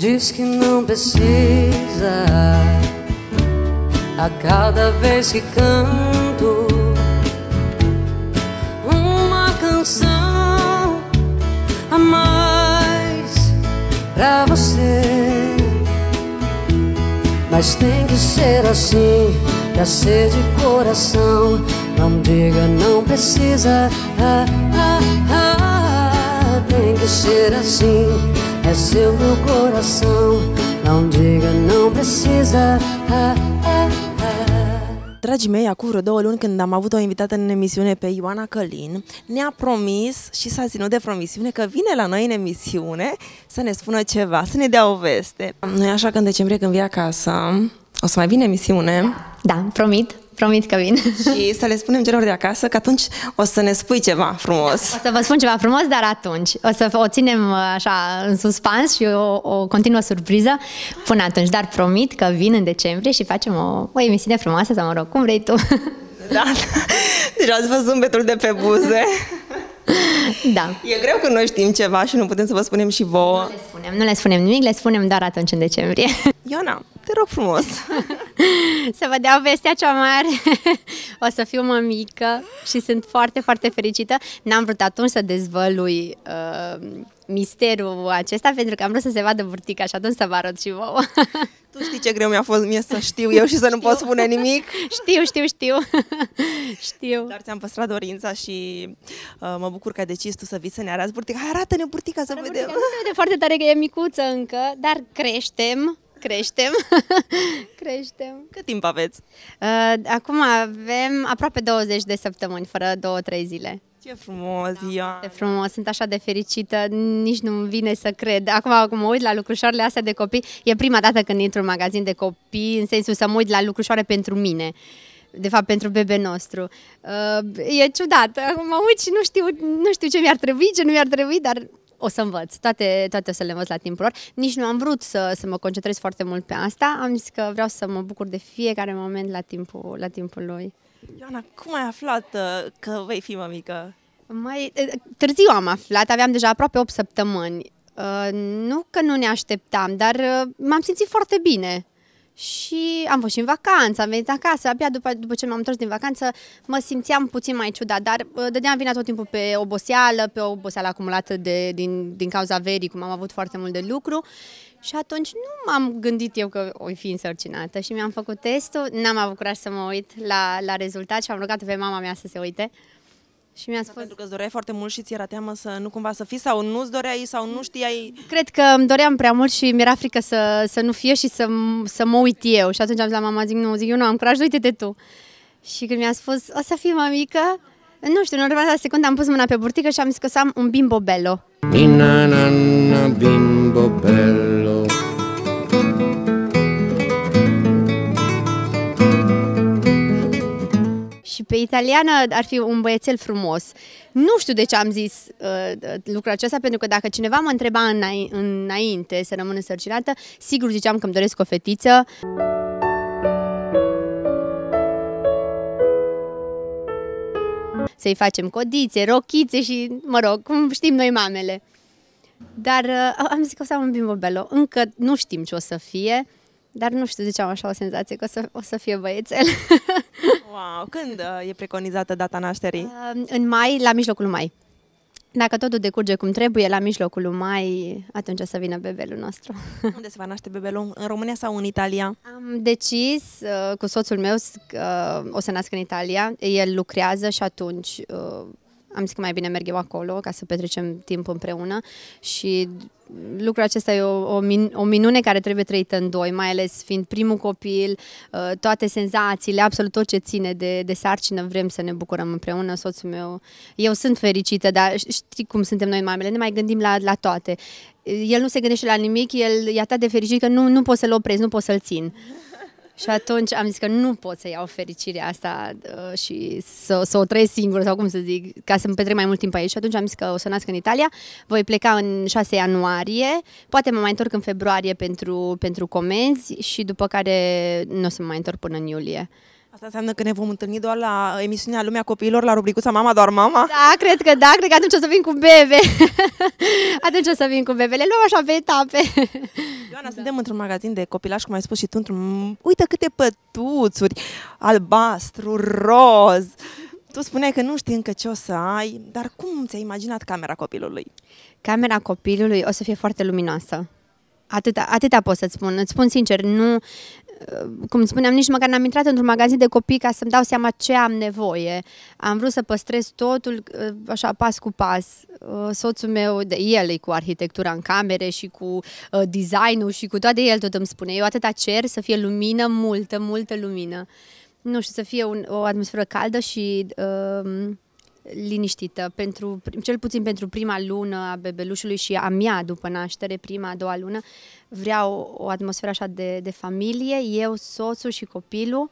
Diz que não precisa. A cada vez que canto uma canção a mais pra você. Mas tem que ser assim, pra ser de coração. Não diga, não precisa. Ah, ah, ah, ah. tem que ser assim é seu meu coração. Não diga, não precisa. Ah, ah, Dragii mei, acum vreo două luni când am avut o invitată în emisiune pe Ioana Călin, ne-a promis și s-a ținut de promisiune că vine la noi în emisiune să ne spună ceva, să ne dea o veste. Noi așa că în decembrie când vii acasă, o să mai vină emisiune. Da, promit. Promit că vin. Și să le spunem celor de acasă că atunci o să ne spui ceva frumos. Da, o să vă spun ceva frumos, dar atunci. O să o ținem uh, așa în suspans și o, o continuă surpriză până atunci. Dar promit că vin în decembrie și facem o, o emisiune frumoasă, sau mă rog, cum vrei tu. Da, deja ați văzut zâmbetul de pe buze. Da. E greu că noi știm ceva și nu putem să vă spunem și vouă. Nu le spunem, nu le spunem nimic, le spunem doar atunci în decembrie. Iona, te rog frumos. să vă dea vestea cea mare. o să fiu mămică și sunt foarte, foarte fericită. N-am vrut atunci să dezvălui uh, misterul acesta pentru că am vrut să se vadă burtica și atunci să vă arăt și vouă. tu știi ce greu mi-a fost mie să știu eu și să nu pot spune nimic? știu, știu, știu. știu. Dar ți-am păstrat dorința și uh, mă bucur că ai decis tu să vii să ne arăți burtica. Hai, arată-ne burtica să Arată vedem. Burtica, nu se vede foarte tare că e micuță încă, dar creștem Creștem, creștem. Cât timp aveți? Uh, acum avem aproape 20 de săptămâni, fără 2-3 zile. Ce frumos, da, Ioana! frumos, sunt așa de fericită, nici nu-mi vine să cred. Acum, acum mă uit la lucrușoarele astea de copii, e prima dată când intru în magazin de copii, în sensul să mă uit la lucrușoare pentru mine de fapt pentru bebe nostru. Uh, e ciudat, mă uit și nu știu, nu știu ce mi-ar trebui, ce nu mi-ar trebui, dar o să învăț, toate, toate o să le învăț la timpul lor. Nici nu am vrut să, să mă concentrez foarte mult pe asta, am zis că vreau să mă bucur de fiecare moment la timpul, la timpul lui. Ioana, cum ai aflat uh, că vei fi mămică? Mai uh, târziu am aflat, aveam deja aproape 8 săptămâni. Uh, nu că nu ne așteptam, dar m-am simțit foarte bine și am fost și în vacanță, am venit acasă, abia după, după ce m-am întors din vacanță mă simțeam puțin mai ciudat, dar uh, dădeam vina tot timpul pe oboseală, pe oboseală acumulată de, din, din cauza verii, cum am avut foarte mult de lucru și atunci nu m-am gândit eu că o fi însărcinată și mi-am făcut testul, n-am avut curaj să mă uit la, la rezultat și am rugat pe mama mea să se uite. Și mi-a da, spus... Pentru că îți doreai foarte mult și ți era teamă să nu cumva să fii sau nu-ți doreai sau nu știai... Cred că îmi doream prea mult și mi-era frică să, să nu fie și să, să mă uit eu. Și atunci am zis la mama, zic, nu, zic, eu nu am curaj, uite-te tu. Și când mi-a spus, o să fii mămică, nu știu, în la secundă am pus mâna pe burtică și am zis că să am un bimbobello. Bimbo bello. pe italiană ar fi un băiețel frumos. Nu știu de ce am zis uh, lucrul acesta, pentru că dacă cineva mă întreba înainte să rămân însărcinată, sigur ziceam că îmi doresc o fetiță. Să-i facem codițe, rochițe și, mă rog, cum știm noi mamele. Dar uh, am zis că o să am un bello. Încă nu știm ce o să fie. Dar nu știu de ce am așa o senzație că o să, o să fie băiețel. wow! Când uh, e preconizată data nașterii? Uh, în mai, la mijlocul mai. Dacă totul decurge cum trebuie, la mijlocul mai, atunci o să vină bebelul nostru. Unde se va naște bebelul? În România sau în Italia? Am decis uh, cu soțul meu că o să nasc în Italia. El lucrează și atunci am zis că mai bine merg eu acolo ca să petrecem timp împreună și lucrul acesta e o, o, min, o minune care trebuie trăită în doi, mai ales fiind primul copil, uh, toate senzațiile, absolut tot ce ține de, de sarcină, vrem să ne bucurăm împreună, soțul meu. Eu sunt fericită, dar știi cum suntem noi mamele, ne mai gândim la, la toate. El nu se gândește la nimic, el e atât de fericit că nu, nu pot să-l oprez, nu pot să-l țin. Uh-huh. Și atunci am zis că nu pot să iau fericirea asta uh, și să, să o trăiesc singură sau cum să zic, ca să-mi petrec mai mult timp aici. Și atunci am zis că o să nasc în Italia, voi pleca în 6 ianuarie, poate mă mai întorc în februarie pentru, pentru comenzi și după care nu o să mă mai întorc până în iulie. Asta înseamnă că ne vom întâlni doar la uh, emisiunea Lumea Copiilor, la rubricuța Mama doar Mama? Da, cred că da, cred că atunci o să vin cu bebe. atunci o să vin cu bebe. Le luăm așa pe etape. Ioana, da. suntem într-un magazin de copilași, cum ai spus și tu, într-un... Uite câte pătuțuri, albastru, roz. Tu spuneai că nu știi încă ce o să ai, dar cum ți-ai imaginat camera copilului? Camera copilului o să fie foarte luminoasă. Atâta, atâta pot să-ți spun. Îți spun sincer, nu, Uh, cum spuneam, nici măcar n-am intrat într-un magazin de copii ca să-mi dau seama ce am nevoie. Am vrut să păstrez totul uh, așa pas cu pas. Uh, soțul meu, de el e cu arhitectura în camere și cu designul și cu toate el tot îmi spune. Eu atâta cer să fie lumină, multă, multă lumină. Nu știu, să fie un, o atmosferă caldă și... Uh, liniștită, pentru, cel puțin pentru prima lună a bebelușului și a mea după naștere, prima, a doua lună, vreau o atmosferă așa de, de familie, eu, soțul și copilul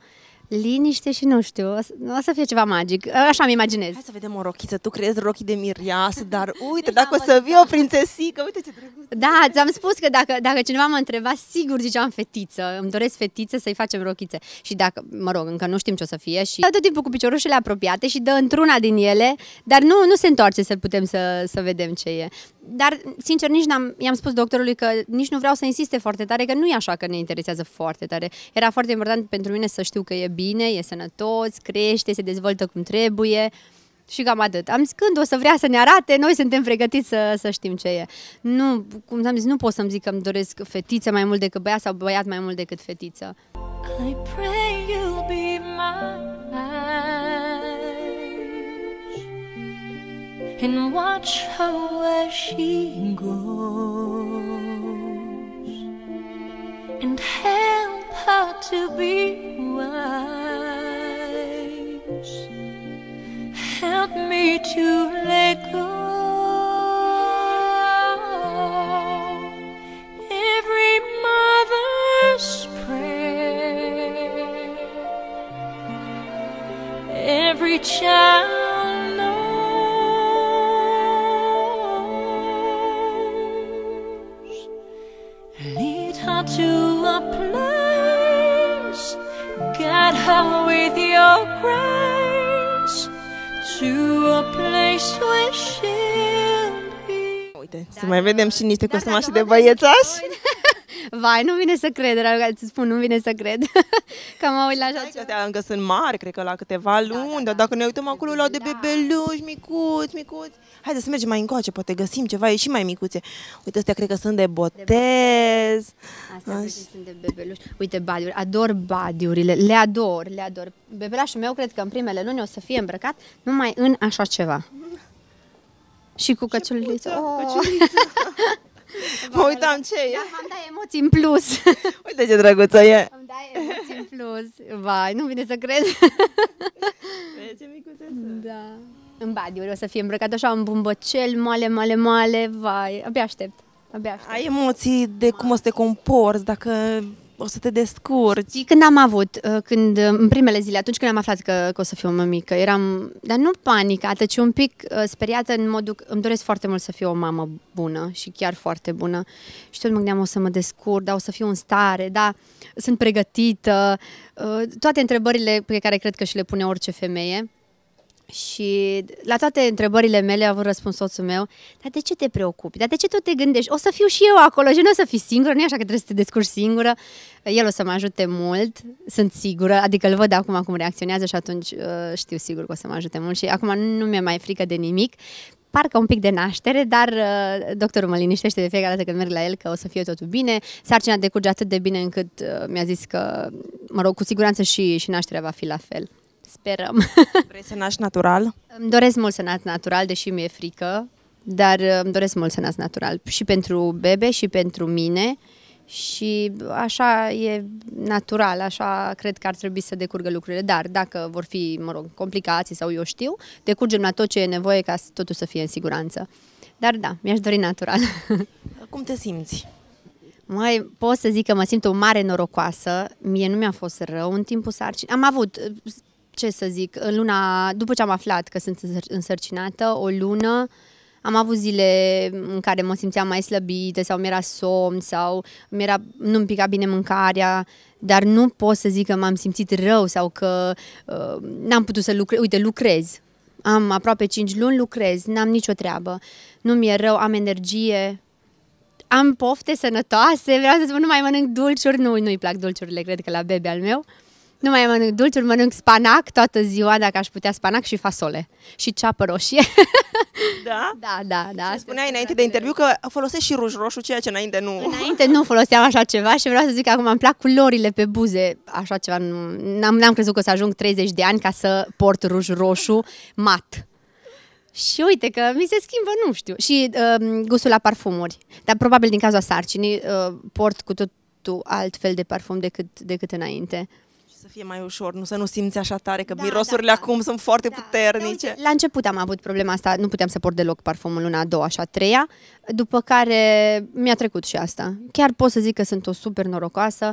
Liniște și nu știu, o să, o să fie ceva magic, așa mi imaginez. Hai să vedem o rochiță, tu crezi rochii de miriasă, dar deci uite, dacă o să vii o prințesică, uite ce drăguț. Da, ți-am spus că dacă, dacă cineva mă întreba, sigur ziceam fetiță, îmi doresc fetiță să-i facem rochițe. Și dacă, mă rog, încă nu știm ce o să fie și tot timpul cu piciorușele apropiate și dă într-una din ele, dar nu, nu se întoarce să putem să, să vedem ce e. Dar, sincer, nici n-am, i-am spus doctorului că nici nu vreau să insiste foarte tare, că nu e așa că ne interesează foarte tare. Era foarte important pentru mine să știu că e bine, e sănătos, crește, se dezvoltă cum trebuie. Și cam atât. Am zis, când o să vrea să ne arate, noi suntem pregătiți să, să știm ce e. Nu, cum am zis, nu pot să-mi zic că îmi doresc fetiță mai mult decât băiat sau băiat mai mult decât fetiță. I pray you'll be my And watch her where she goes And help her to be Help me to let go. Every mother's prayer, every child. mai vedem și niște costumași de băiețași? Vai, nu vine să cred, îți spun, nu vine să cred Cam am uit la așa ceva. Astea încă sunt mari, cred că la câteva da, da, luni, da, dar dacă ne uităm da, acolo la de bebeluși, micuți, micuți. Hai să mergem mai încoace, poate găsim ceva, e și mai micuțe. Uite, astea cred că sunt de botez. Astea sunt de bebeluși. Uite, badiuri, ador badiurile, le ador, le ador. Bebelașul meu cred că în primele luni o să fie îmbrăcat numai în așa ceva. Și cu Și Oh. căciuliță. mă uitam ce e. Da, am dat emoții în plus. Uite ce drăguță e. Am dat emoții în plus. Vai, nu vine să cred. Vede ce micuțeță. Da. În badiuri o să fie îmbrăcat așa în bumbăcel, male, male, male, vai, abia aștept. Abia aștept. Ai emoții de cum o să te comporți, dacă o să te descurci. Și când am avut, uh, când, uh, în primele zile, atunci când am aflat că, că o să fiu o mămică, eram, dar nu panicată, ci deci un pic uh, speriată în modul, îmi doresc foarte mult să fiu o mamă bună și chiar foarte bună. Și tot mă gândeam, o să mă descurc, dar o să fiu în stare, da, sunt pregătită, toate întrebările pe care cred că și le pune orice femeie. Și la toate întrebările mele a avut răspuns soțul meu, dar de ce te preocupi? Dar de ce tot te gândești? O să fiu și eu acolo și nu o să fii singură, nu e așa că trebuie să te descurci singură. El o să mă ajute mult, sunt sigură, adică îl văd acum cum reacționează și atunci uh, știu sigur că o să mă ajute mult și acum nu mi-e mai frică de nimic. Parcă un pic de naștere, dar uh, doctorul mă liniștește de fiecare dată când merg la el că o să fie totul bine. Sarcina decurge atât de bine încât uh, mi-a zis că, mă rog, cu siguranță și, și nașterea va fi la fel. Sperăm. Vrei să naști natural? Îmi doresc mult să naști natural, deși mi-e frică, dar uh, îmi doresc mult să naști natural și pentru bebe și pentru mine și așa e natural, așa cred că ar trebui să decurgă lucrurile, dar dacă vor fi, mă rog, complicații sau eu știu, decurgem la tot ce e nevoie ca totul să fie în siguranță. Dar da, mi-aș dori natural. Cum te simți? Mai pot să zic că mă simt o mare norocoasă. Mie nu mi-a fost rău în timpul sarcinii. Am avut ce să zic, în luna, după ce am aflat că sunt însărcinată, o lună, am avut zile în care mă simțeam mai slăbită sau mi-era somn sau mi-era, nu-mi pica bine mâncarea, dar nu pot să zic că m-am simțit rău sau că uh, n-am putut să lucrez. Uite, lucrez. Am aproape 5 luni, lucrez, n-am nicio treabă. Nu mi-e rău, am energie, am pofte sănătoase, vreau să spun, nu mai mănânc dulciuri, nu, nu-i plac dulciurile, cred că la bebe al meu. Uh, nu mai mănânc dulciuri, mănânc spanac toată ziua, dacă aș putea spanac și fasole. Și ceapă roșie. Da? Da, da, da. Și spuneai înainte de interviu că folosești și ruj roșu, ceea ce înainte nu... Înainte nu foloseam așa ceva și vreau să zic că acum îmi plac culorile pe buze. Așa ceva, n-am, n-am crezut că o să ajung 30 de ani ca să port ruj roșu mat. Și uite că mi se schimbă, nu știu. Și uh, gustul la parfumuri. Dar probabil din cazul sarcinii uh, port cu totul altfel de parfum decât, decât înainte să fie mai ușor, nu să nu simți așa tare, că da, mirosurile da, da. acum sunt foarte da. puternice. La început am avut problema asta, nu puteam să port deloc parfumul luna a doua și a treia, după care mi-a trecut și asta. Chiar pot să zic că sunt o super norocoasă.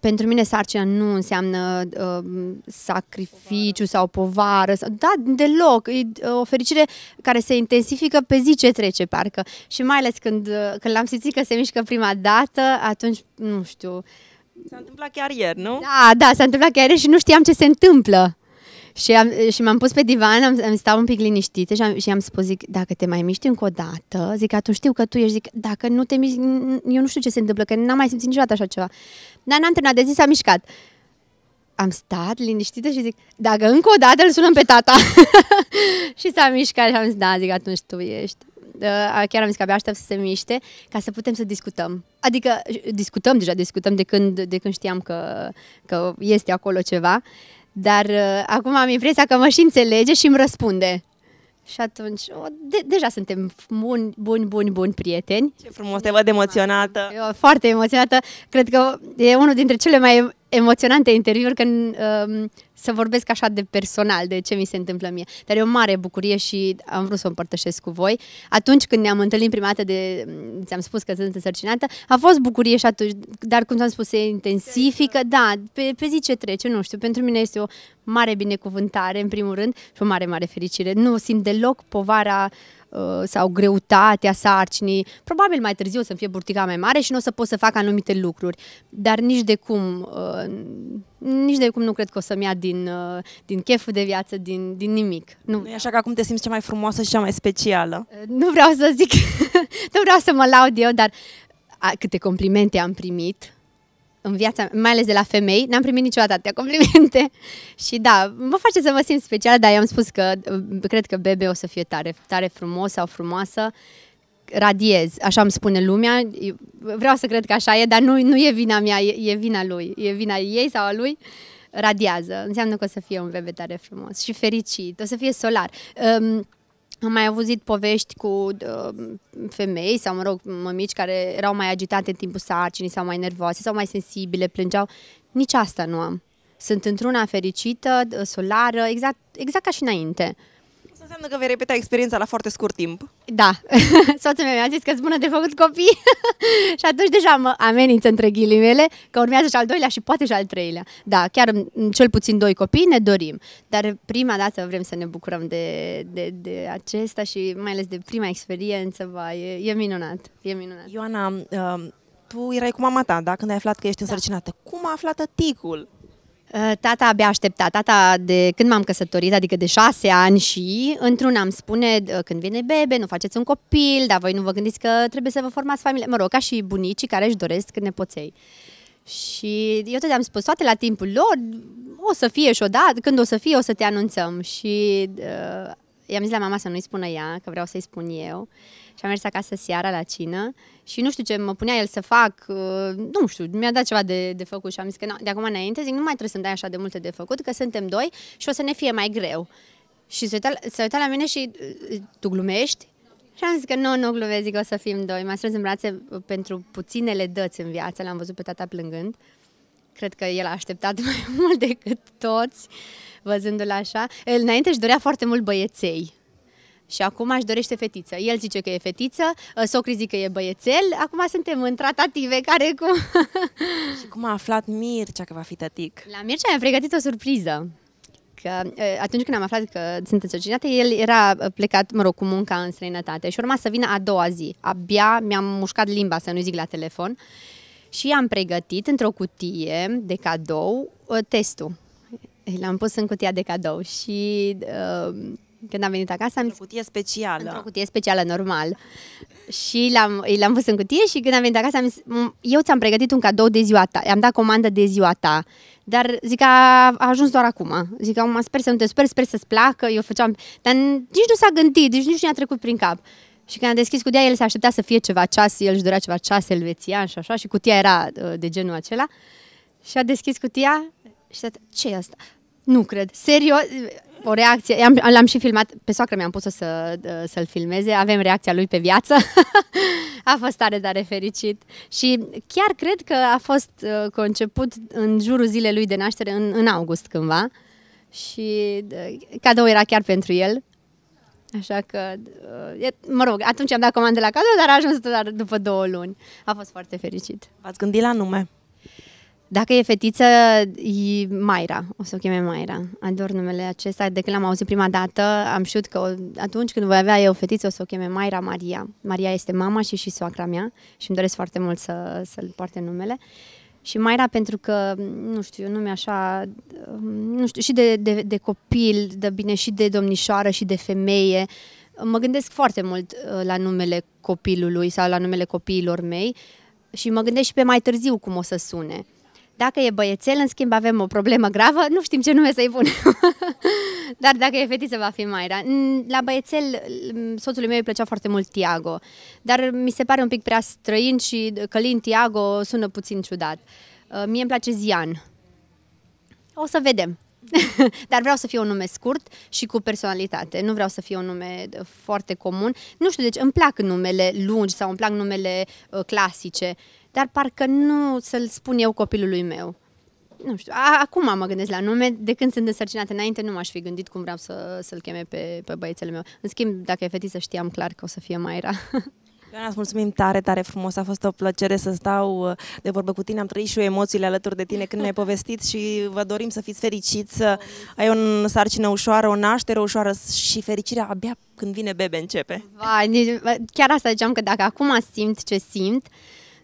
Pentru mine sarcina nu înseamnă uh, sacrificiu povară. sau povară, sau, da, deloc. E uh, o fericire care se intensifică pe zi ce trece, parcă. Și mai ales când, uh, când l-am simțit că se mișcă prima dată, atunci, nu știu, uh, S-a întâmplat chiar ieri, nu? Da, da, s-a întâmplat chiar ieri și nu știam ce se întâmplă. Și, am, și m-am pus pe divan, am, am stau un pic liniștită și am, și am spus, zic, dacă te mai miști încă o dată, zic, atunci știu că tu ești, zic, dacă nu te miști, eu nu știu ce se întâmplă, că n-am mai simțit niciodată așa ceva. Dar n-am terminat de zi, s-a mișcat. Am stat liniștită și zic, dacă încă o dată îl sunăm pe tata. și s-a mișcat și am zis, da, zic, atunci tu ești. Ă, chiar am zis că abia aștept să se miște, ca să putem să discutăm. Adică discutăm deja, discutăm de când, de când știam că, că este acolo ceva, dar ă, acum am impresia că mă și înțelege și îmi răspunde. Și atunci, o, de, deja suntem buni, buni, buni, buni prieteni. Ce frumos, te văd emoționată. Eu, foarte emoționată. Cred că e unul dintre cele mai emoționante interviuri când um, să vorbesc așa de personal, de ce mi se întâmplă mie. Dar e o mare bucurie și am vrut să o împărtășesc cu voi. Atunci când ne-am întâlnit prima dată de, ți-am spus că sunt însărcinată, a fost bucurie și atunci, dar cum ți-am spus, se intensifică, da, pe, pe zi ce trece, nu știu, pentru mine este o mare binecuvântare, în primul rând, și o mare, mare fericire. Nu simt deloc povara uh, Uh, sau greutatea sarcinii. Probabil mai târziu o să-mi fie burtica mai mare și nu o să pot să fac anumite lucruri. Dar nici de cum, uh, nici de cum nu cred că o să-mi ia din, uh, din cheful de viață, din, din nimic. Nu. E așa că acum te simți cea mai frumoasă și cea mai specială. Nu vreau să zic, nu vreau să mă laud eu, dar câte complimente am primit în viața, mai ales de la femei, n-am primit niciodată atâtea complimente și da, mă face să mă simt special, dar i-am spus că uh, cred că bebe o să fie tare, tare frumos sau frumoasă radiez, așa îmi spune lumea, vreau să cred că așa e, dar nu, nu e vina mea, e, e vina lui, e vina ei sau a lui, radiază, înseamnă că o să fie un bebe tare frumos și fericit, o să fie solar. Um, am mai auzit povești cu uh, femei sau, mă rog, mămici care erau mai agitate în timpul sarcinii sau mai nervoase sau mai sensibile, plângeau. Nici asta nu am. Sunt într-una fericită, uh, solară, exact, exact ca și înainte. Uh, Înseamnă că vei repeta experiența la foarte scurt timp. Da. Soțul meu mi-a zis că sunt bună de făcut copii și atunci deja mă amenință între ghilimele că urmează și al doilea și poate și al treilea. Da, chiar cel puțin doi copii ne dorim, dar prima dată vrem să ne bucurăm de, de, de acesta și mai ales de prima experiență, ba, e, e minunat, e minunat. Ioana, uh, tu erai cu mama ta, da, când ai aflat că ești da. însărcinată. Da. Cum a aflat ticul? Uh, tata abia aștepta. Tata, de când m-am căsătorit, adică de șase ani și într-un am spune, când vine bebe, nu faceți un copil, dar voi nu vă gândiți că trebuie să vă formați familie. Mă rog, ca și bunicii care își doresc nepoței. Și eu tot am spus, toate la timpul lor, o să fie și odată, când o să fie, o să te anunțăm. Și uh, i-am zis la mama să nu-i spună ea, că vreau să-i spun eu. Uh, și am mers acasă seara la cină și nu știu ce mă punea el să fac, uh, nu știu, mi-a dat ceva de, de făcut și am zis că de acum înainte zic nu mai trebuie să-mi dai așa de multe de făcut, că suntem doi și o să ne fie mai greu. Și se uita, se uita la mine și uh, tu glumești? Și am zis că nu, nu glumesc, zic că o să fim doi. M-a strâns în brațe uh, pentru puținele dăți în viață, l-am văzut pe tata plângând. Cred că el a așteptat mai mult decât toți, văzându-l așa. El înainte își dorea foarte mult băieței și acum aș dorește fetiță. El zice că e fetiță, ă, socri zic că e băiețel, acum suntem în tratative care cum... și cum a aflat Mircea că va fi tătic? La Mircea mi am pregătit o surpriză că ă, atunci când am aflat că sunt însărcinată, el era ă, plecat, mă rog, cu munca în străinătate și urma să vină a doua zi. Abia mi-am mușcat limba, să nu zic la telefon, și am pregătit într-o cutie de cadou testul. L-am pus în cutia de cadou și uh, când am venit acasă. Într-o cutie specială. Într-o cutie specială, normal. Și l-am, l-am pus în cutie și când am venit acasă am zis, eu ți-am pregătit un cadou de ziua ta, am dat comandă de ziua ta, dar zic că a, a ajuns doar acum. Zic că mă sper să nu te sper, sper să-ți placă, eu făceam, dar nici nu s-a gândit, deci nici nu i-a trecut prin cap. Și când am deschis cutia, el se aștepta să fie ceva ceas, el își dorea ceva ceas elvețian și așa, și cutia era uh, de genul acela. Și a deschis cutia și a zis: ce e asta? Nu cred, serios, o reacție, am, l-am și filmat, pe soacră mi-am pus-o să, să-l filmeze, avem reacția lui pe viață, a fost tare, dar fericit și chiar cred că a fost uh, conceput în jurul zilei lui de naștere, în, în august cândva și cadou era chiar pentru el, Așa că, uh, mă rog, atunci am dat comandă la cadou, dar a ajuns doar după două luni. A fost foarte fericit. V-ați gândit la nume? Uh, dacă e fetiță, e Maira, o să o cheme Maira. Ador numele acesta, de când l-am auzit prima dată, am știut că atunci când voi avea eu fetiță, o să o cheme Maira Maria. Maria este mama și și soacra mea și îmi doresc foarte mult să, să-l poarte numele. Și Maira pentru că, nu știu, nume așa, nu știu, și de, de, de copil, de bine, și de domnișoară, și de femeie. Mă gândesc foarte mult uh, la numele copilului sau la numele copiilor mei și mă gândesc și pe mai târziu cum o să sune. Dacă e băiețel, în schimb, avem o problemă gravă, nu știm ce nume să-i punem. Dar dacă e fetiță, va fi Maira. La băiețel, soțului meu îi plăcea foarte mult Tiago, dar mi se pare un pic prea străin și călin Tiago sună puțin ciudat. Uh, mie îmi place Zian. O să vedem. Dar vreau să fie un nume scurt și cu personalitate. Nu vreau să fie un nume uh, foarte comun. Nu știu, deci îmi plac numele lungi sau îmi plac numele uh, clasice. Uh, dar parcă nu să-l spun eu copilului meu. Nu știu, a, acum mă gândesc la nume, de când sunt însărcinată înainte nu m-aș fi gândit cum vreau să, să-l cheme pe, pe băiețele meu. În schimb, dacă e fetiță, știam clar că o să fie Maira. Ioana, îți mulțumim tare, tare frumos. A fost o plăcere să stau uh, de vorbă cu tine. Am trăit și eu emoțiile alături de tine când mi ai povestit și vă dorim să fiți fericiți, să ai o sarcină ușoară, o naștere ușoară și fericirea abia când vine bebe începe. Vai, chiar asta ziceam că dacă acum simt ce simt, uh,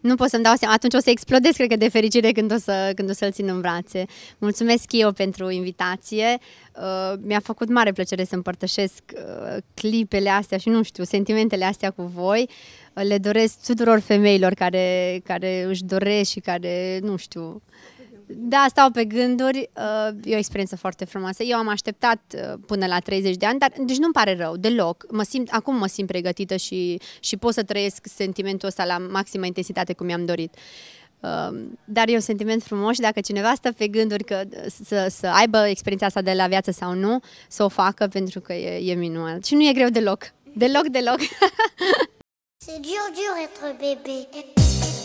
nu pot să-mi dau seama. Atunci o să explodez, cred că, de fericire când o, să, când o să-l țin în brațe. Mulțumesc eu pentru invitație. Uh, mi-a făcut mare plăcere să împărtășesc uh, clipele astea și, nu știu, sentimentele astea cu voi. Uh, le doresc tuturor femeilor care, care își doresc și care, nu știu, uh, da, stau pe gânduri. Uh, e o experiență foarte frumoasă. Eu am așteptat uh, până la 30 de ani, dar deci nu-mi pare rău deloc. Mă simt, acum mă simt pregătită și, și pot să trăiesc sentimentul ăsta la maximă intensitate cum mi-am dorit. Um, dar e un sentiment frumos și dacă cineva stă pe gânduri că să, să aibă experiența asta de la viață sau nu, să o facă pentru că e, e minunat. Și nu e greu deloc. Deloc, deloc. C'est dur, dur être bébé.